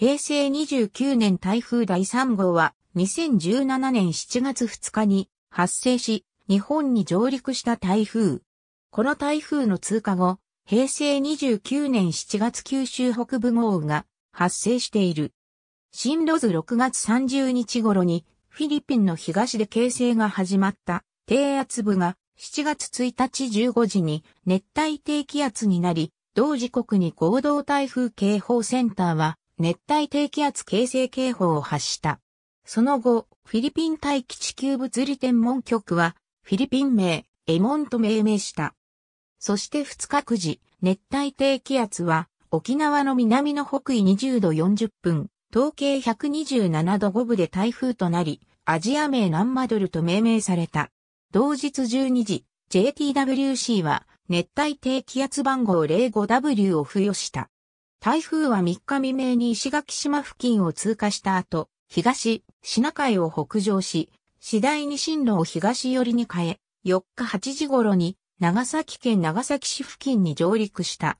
平成29年台風第3号は2017年7月2日に発生し、日本に上陸した台風。この台風の通過後、平成29年7月九州北部豪雨が発生している。進路図6月30日頃にフィリピンの東で形成が始まった低圧部が7月1日15時に熱帯低気圧になり、同時刻に合同台風警報センターは熱帯低気圧形成警報を発した。その後、フィリピン大気地球物理天文局は、フィリピン名、エモンと命名した。そして2日9時、熱帯低気圧は、沖縄の南の北緯20度40分、統計127度5分で台風となり、アジア名ナンマドルと命名された。同日12時、JTWC は熱帯低気圧番号 05W を付与した。台風は3日未明に石垣島付近を通過した後、東、シナ海を北上し、次第に進路を東寄りに変え、4日8時頃に長崎県長崎市付近に上陸した。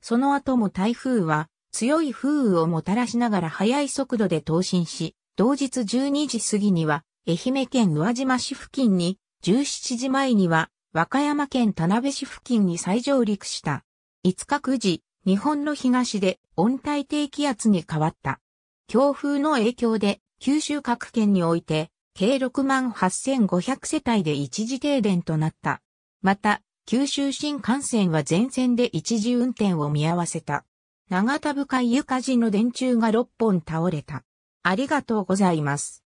その後も台風は強い風雨をもたらしながら速い速度で投進し、同日12時過ぎには愛媛県宇和島市付近に、17時前には和歌山県田辺市付近に再上陸した。5日9時、日本の東で温帯低気圧に変わった。強風の影響で九州各県において計6万8500世帯で一時停電となった。また、九州新幹線は全線で一時運転を見合わせた。長田深い床地の電柱が6本倒れた。ありがとうございます。